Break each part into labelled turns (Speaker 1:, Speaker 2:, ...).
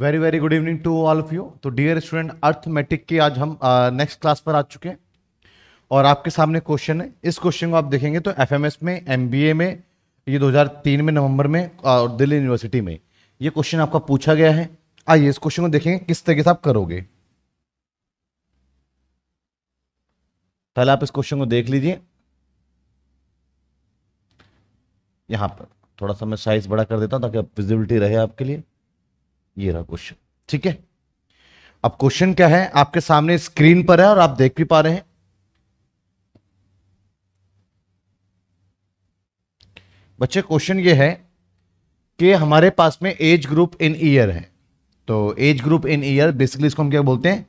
Speaker 1: very very good evening to all of you तो dear student arithmetic की आज हम नेक्स्ट uh, क्लास पर आ चुके हैं और आपके सामने क्वेश्चन है इस क्वेश्चन को आप देखेंगे तो एफएमएस में एमबीए में ये 2003 में नवंबर में और दिल्ली यूनिवर्सिटी में ये क्वेश्चन आपका पूछा गया है आइए इस क्वेश्चन को देखेंगे किस तरीके से आप करोगे पहले आप इस क्वेश्चन को देख लीजिए यहाँ पर थोड़ा सा मैं साइज बड़ा कर देता हूँ ताकि विजिबिलिटी रहे आपके लिए ये रहा क्वेश्चन ठीक है अब क्वेश्चन क्या है आपके सामने स्क्रीन पर है और आप देख भी पा रहे हैं बच्चे क्वेश्चन ये है कि हमारे पास में एज ग्रुप इन ईयर है तो age group in year basically इसको हम क्या बोलते हैं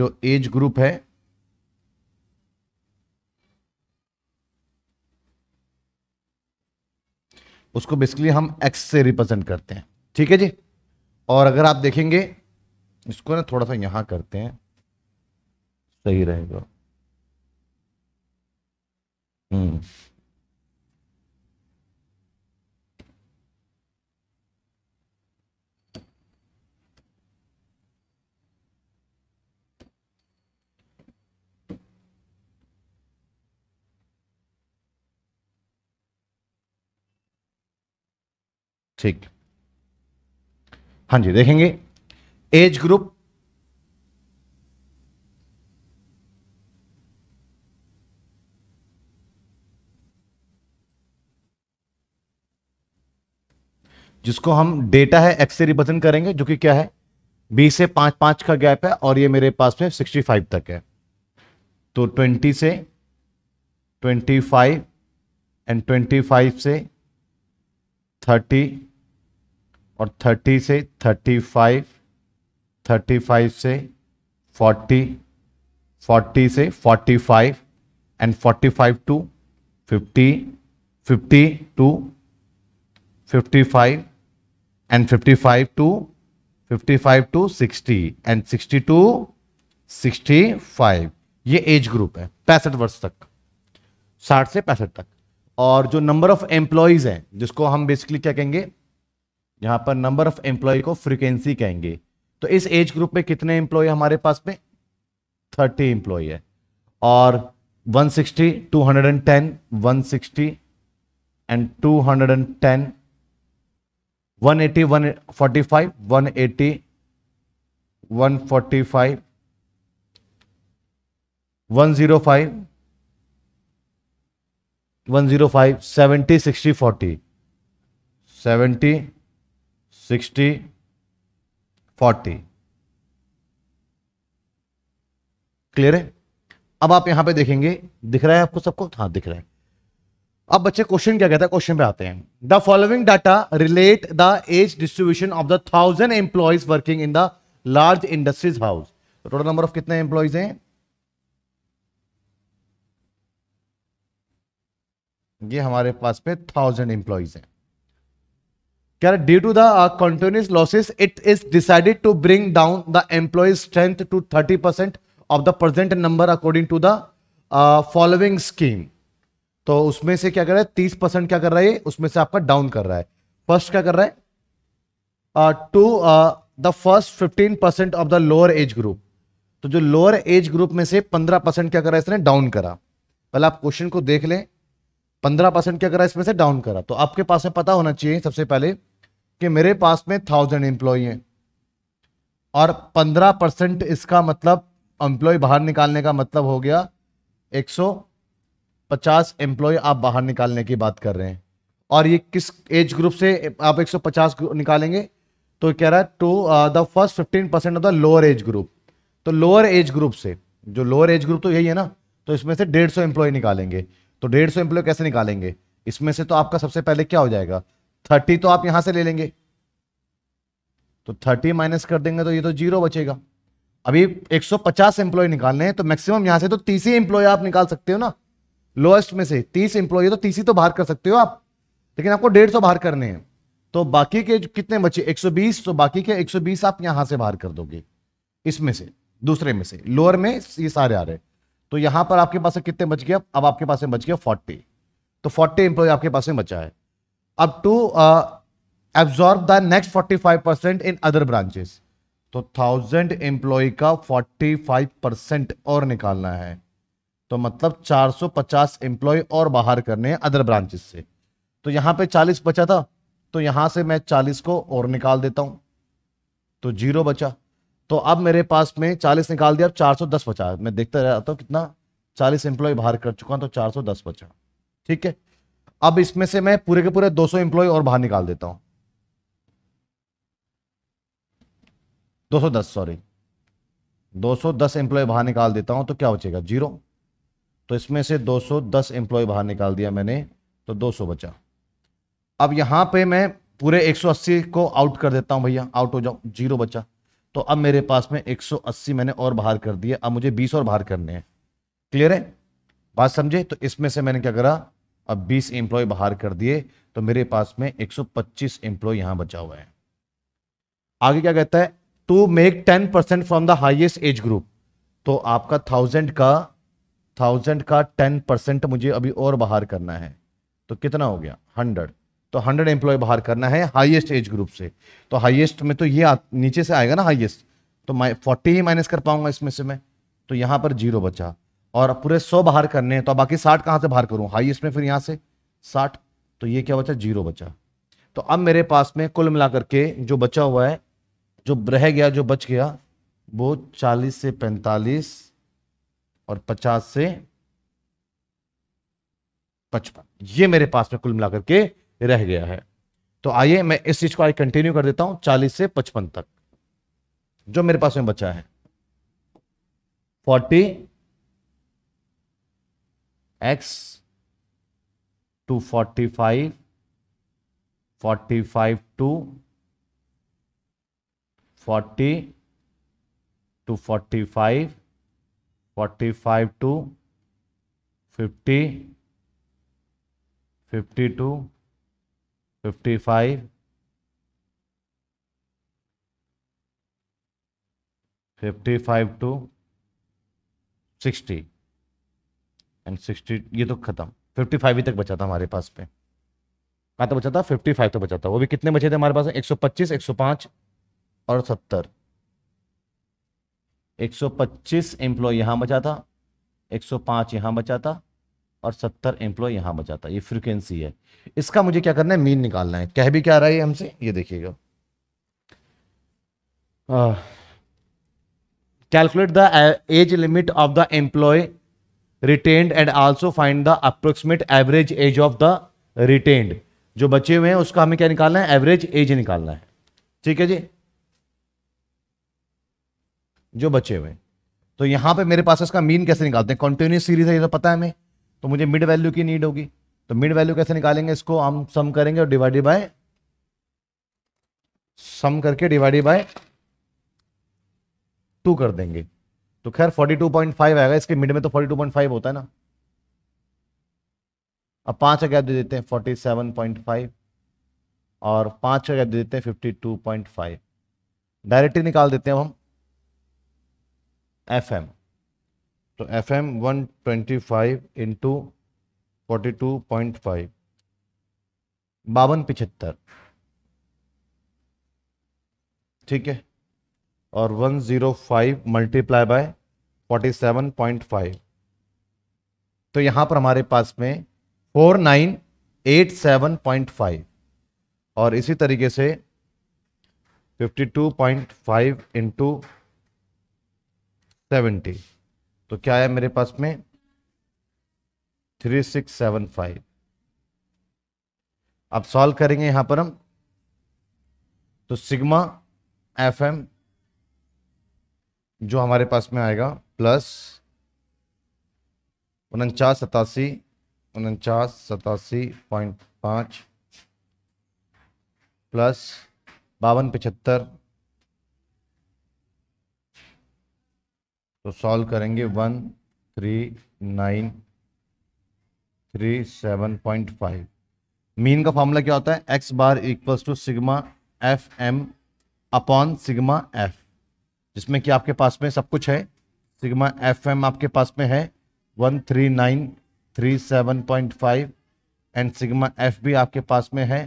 Speaker 1: जो एज ग्रुप है उसको बेसिकली हम एक्स से रिप्रेजेंट करते हैं ठीक है जी और अगर आप देखेंगे इसको ना थोड़ा सा यहां करते हैं सही रहेगा हम्म ठीक हाँ जी देखेंगे एज ग्रुप जिसको हम डेटा है एक्स से रिप्रेजेंट करेंगे जो कि क्या है बीस से पांच पांच का गैप है और ये मेरे पास में सिक्सटी फाइव तक है तो ट्वेंटी से twenty five and twenty five से थर्टी और 30 से 35, 35 से 40, 40 से 45 and 45 to 50, 50 to 55 to 55 five 55 sixty 60 sixty 60 sixty 65 ये एज ग्रुप है पैंसठ वर्ष तक 60 से पैंसठ तक और जो नंबर ऑफ एम्प्लॉयज हैं जिसको हम बेसिकली क्या कहेंगे यहां पर नंबर ऑफ एम्प्लॉय को फ्रीक्वेंसी कहेंगे तो इस एज ग्रुप में कितने एम्प्लॉय हमारे पास में थर्टी एम्प्लॉय है और 160, 210, 160 एंड 210, 180, 145, 180, 145, 105, 105, 70, 60, 40, 70, सिक्सटी फोर्टी क्लियर है अब आप यहां पे देखेंगे दिख रहा है आपको सबको हाँ दिख रहा है अब बच्चे क्वेश्चन क्या कहता है क्वेश्चन पे आते हैं the following data relate the age distribution of the thousand employees working in the large industries house total number of कितने एम्प्लॉयज हैं ये हमारे पास पे थाउजेंड एम्प्लॉयज हैं क्या due to the continuous losses it is decided to bring down the employee strength to thirty percent of the present number according to the following scheme तो उसमें से क्या कर रहा है तीस परसेंट क्या कर रहा है उसमें से आपका डाउन कर रहा है फर्स्ट क्या कर रहा है to the first fifteen percent of the lower age group तो जो लोअर एज ग्रुप में से पंद्रह परसेंट क्या कर रहा है इसने डाउन करा पहले आप क्वेश्चन को देख लें पंद्रह परसेंट क्या करा इसमें से डाउन करा तो आपके पास में पता होना चाहिए सबसे पहले कि मेरे पास में थाउजेंड एम्प्लॉय हैं और पंद्रह परसेंट इसका मतलब एम्प्लॉय बाहर निकालने का मतलब हो गया एक सौ पचास एम्प्लॉय आप बाहर निकालने की बात कर रहे हैं और ये किस एज ग्रुप से आप 150 निकालेंगे तो कह रहा है to the first fifteen percent of the lower age group तो लोअर एज ग्रुप से जो लोअर एज ग्रुप तो यही है ना तो इसमें से डेढ़ सौ एम्प्लॉय निकालेंगे तो डेढ़ सौ एम्प्लॉय कैसे निकालेंगे इसमें से तो आपका सबसे पहले क्या हो जाएगा थर्टी तो आप यहां से ले लेंगे तो थर्टी माइनस कर देंगे तो ये तो जीरो बचेगा अभी पचास एम्प्लॉय निकालने हैं तो मैक्सिमम यहां से तो तीस ही एम्प्लॉय आप निकाल सकते हो ना लोएस्ट में से तीस एम्प्लॉय तो तीस ही तो बाहर कर सकते हो आप लेकिन आपको डेढ़ सौ बाहर करने हैं तो बाकी के कितने बचे 120 तो बाकी के बीस आप यहां से बाहर कर दोगे इसमें से दूसरे में से लोअर में ये सारे आ रहे हैं तो यहां पर आपके पास कितने बच गया अब आपके पास बच गया फोर्टी तो फोर्टी एम्प्लॉय आपके पास बचा है अब to absorb the next forty five percent in other branches तो थाउजेंड एम्प्लॉय का फोर्टी फाइव परसेंट और निकालना है तो मतलब 450 एम्प्लॉय और बाहर करने हैं अदर ब्रांचेस से तो यहां पे 40 बचा था तो यहां से मैं 40 को और निकाल देता हूं तो जीरो बचा तो अब मेरे पास में चालीस निकाल दिया अब चार सौ दस बचा मैं देखता रहता हूँ कितना चालीस एम्प्लॉय बाहर कर चुका तो चार सौ दस बचा ठीक है अब इसमें से मैं पूरे के पूरे दो सौ एम्प्लॉय और बाहर निकाल देता हूं दो सौ दस सॉरी दो सौ दस एम्प्लॉय बाहर निकाल देता हूं तो क्या बचेगा जीरो तो इसमें से दो सौ दस एम्प्लॉय बाहर निकाल दिया मैंने तो दो सौ बचा अब यहां पर मैं पूरे एक सौ अस्सी को आउट कर देता हूं भैया आउट हो जाओ जीरो बचा तो अब मेरे पास में 180 मैंने और बाहर कर दिए अब मुझे 20 और बाहर करने हैं क्लियर है बात समझे तो इसमें से मैंने क्या करा अब 20 एम्प्लॉय बाहर कर दिए तो मेरे पास में 125 एम्प्लॉय यहां बचा हुआ है आगे क्या कहता है to make 10 percent from the highest age group तो आपका थाउजेंड का थाउजेंड का टेन परसेंट मुझे अभी और बाहर करना है तो कितना हो गया हंड्रेड तो हंड्रेड एम्प्लॉय बाहर करना है हाइएस्ट एज ग्रुप से तो हाइएस्ट में तो ये नीचे से आएगा ना हाइएस्ट तो मैं फोर्टी ही माइनस कर पाऊंगा इसमें से मैं तो यहां पर जीरो बचा और पूरे सौ बाहर करने हैं तो बाकी साठ कहां से बाहर करूं हाईएस्ट में फिर यहां से साठ तो ये क्या बचा जीरो बचा तो अब मेरे पास में कुल मिलाकर के जो बचा हुआ है जो रह गया जो बच गया वो चालीस से पैंतालीस और पचास से पचपन ये मेरे पास में कुल मिलाकर के रह गया है तो आइए मैं इस चीज को आगे कंटिन्यू कर देता हूं चालीस से पचपन तक जो मेरे पास में बचा है forty x to forty five forty five to forty two forty five forty five to fifty fifty to fifty five fifty five to sixty and sixty ये तो खत्म फिफ्टी फाइव ही तक बचा था हमारे पास पे कहाँ तो बचा था फिफ्टी फाइव तो बचा था वो भी कितने बचे थे हमारे पास एक सौ पच्चीस एक सौ पाँच और सत्तर एक सौ पच्चीस एम्प्लॉय यहाँ बचा था एक सौ पाँच यहाँ बचा था और सत्तर एम्प्लॉय यहाँ बचाता है ये फ्रिक्वेंसी है इसका मुझे क्या करना है मीन निकालना है कह भी क्या रहा है हमसे ये देखिएगा calculate the age limit of the employee retained and also find the approximate average age of the retained जो बचे हुए हैं उसका हमें क्या निकालना है एवरेज एज निकालना है ठीक है जी जो बचे हुए हैं तो यहां पे मेरे पास इसका मीन कैसे निकालते हैं कॉन्टिन्यूस सीरीज है ये तो पता है हमें तो मुझे मिड वैल्यू की नीड होगी तो मिड वैल्यू कैसे निकालेंगे इसको हम सम करेंगे और डिवाइडेड बाय सम करके डिवाइडेड बाय टू कर देंगे तो खैर 42.5 आएगा इसके मिड में तो 42.5 होता है ना अब पांच का गैप दे देते हैं 47.5 और पांच का गैप दे देते हैं 52.5 डायरेक्टली निकाल देते हैं हम एफ एम तो F M one twenty five into forty two point five बावन पिछहत्तर ठीक है और one zero five multiply by forty seven point five तो यहाँ पर हमारे पास में four nine eight seven point five और इसी तरीके से fifty two point five into seventy तो क्या है मेरे पास में थ्री सिक्स सेवन फाइव अब सॉल्व करेंगे यहां पर हम तो सिग्मा एफ एम जो हमारे पास में आएगा प्लस उनचास सतासी उनचास सतासी पॉइंट पाँच प्लस बावन पचहत्तर तो सॉल्व करेंगे one three nine three seven point five mean का फॉर्मूला क्या होता है X bar equals to sigma F M upon sigma F जिसमें कि आपके पास में सब कुछ है सिग्मा एफ एम आपके पास में है one three nine three seven point five and sigma F भी आपके पास में है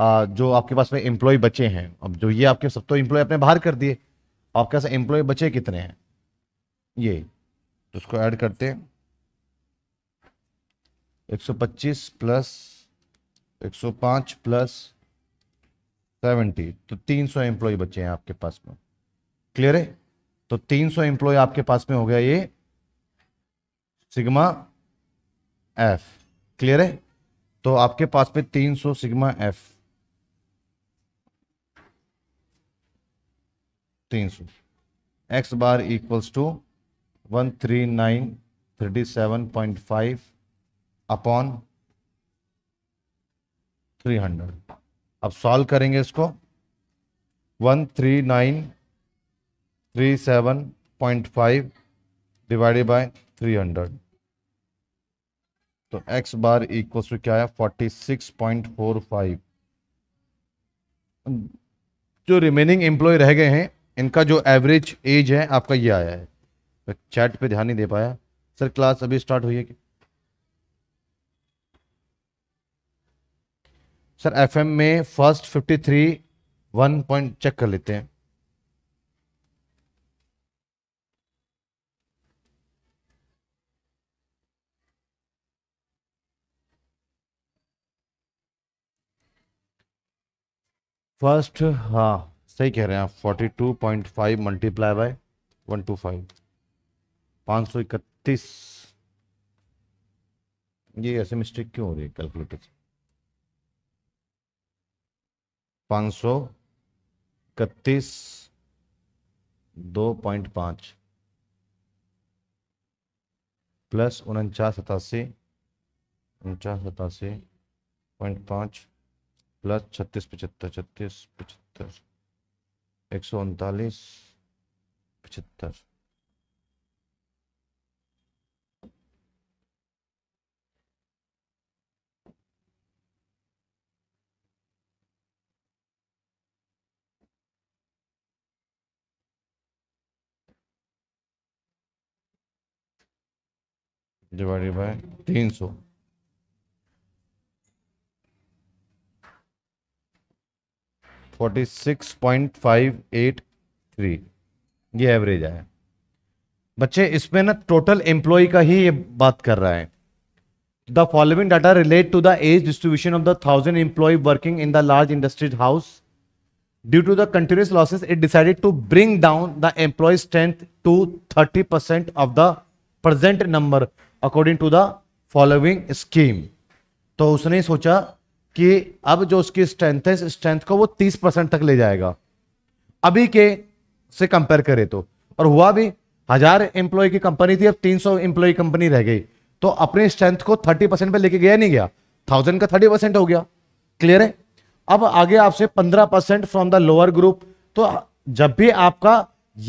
Speaker 1: आ, जो आपके पास में एम्प्लॉय बचे हैं अब जो ये आपके सब तो एम्प्लॉय अपने बाहर कर दिए आपके पास एम्प्लॉय बचे कितने हैं ये तो उसको ऐड करते हैं 125 प्लस 105 प्लस 70 तो 300 एम्प्लॉय बचे हैं आपके पास में क्लियर है तो 300 एम्प्लॉय आपके पास में हो गया ये सिग्मा एफ क्लियर है तो आपके पास में 300 sigma F 300 X bar equals to one three nine thirty seven point five upon three hundred अब सॉल्व करेंगे इसको one three nine three seven point five divided by three hundred तो X bar equal to क्या है forty six point four five जो remaining employee रह गए हैं इनका जो एवरेज एज है आपका ये आया है तो चैट पे ध्यान नहीं दे पाया सर क्लास अभी स्टार्ट हुई है कि सर एफएम में first fifty three one point check कर लेते हैं फर्स्ट हाँ सही कह रहे हैं आप forty two point five multiply by one two five पाँच सौ इकतीस ये ऐसे मिस्टेक क्यों हो रही है कैलकुलेटर पाँच सौ इकतीस दो पॉइंट पाँच प्लस उनचास सतासी उनचास सतासी पॉइंट पाँच प्लस छत्तीस पचहत्तर छत्तीस पचहत्तर एक सौ उनतालीस पचहत्तर डिवाइडेड बाय तीन सौ forty six point five eight three ये एवरेज है बच्चे इसमें ना टोटल एम्प्लॉय का ही ये बात कर रहा है the following data relate to the age distribution of the thousand employee working in the large industries house due to the continuous losses it decided to bring down the employee strength to thirty percent of the present number according to the following scheme तो उसने सोचा कि अब जो उसकी strength है strength को वो तीस परसेंट तक ले जाएगा अभी के से कंपेयर करे तो और हुआ भी हजार एम्प्लॉय की कंपनी थी अब तीन सौ एम्प्लॉय कंपनी रह गई तो अपने स्ट्रेंथ को थर्टी परसेंट पर लेके गया नहीं गया थाउजेंड का थर्टी परसेंट हो गया क्लियर है अब आगे आपसे पंद्रह percent from the lower group तो जब भी आपका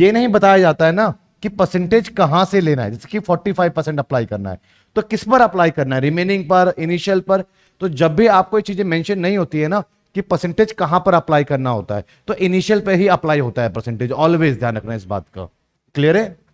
Speaker 1: ये नहीं बताया जाता है ना कि परसेंटेज कहां से लेना है जैसे कि 45 परसेंट अप्लाई करना है तो किस पर अप्लाई करना है रिमेनिंग पर इनिशियल पर तो जब भी आपको ये चीजें मेंशन नहीं होती है ना कि परसेंटेज कहां पर अप्लाई करना होता है तो इनिशियल पे ही अप्लाई होता है परसेंटेज ऑलवेज ध्यान रखना इस बात का क्लियर है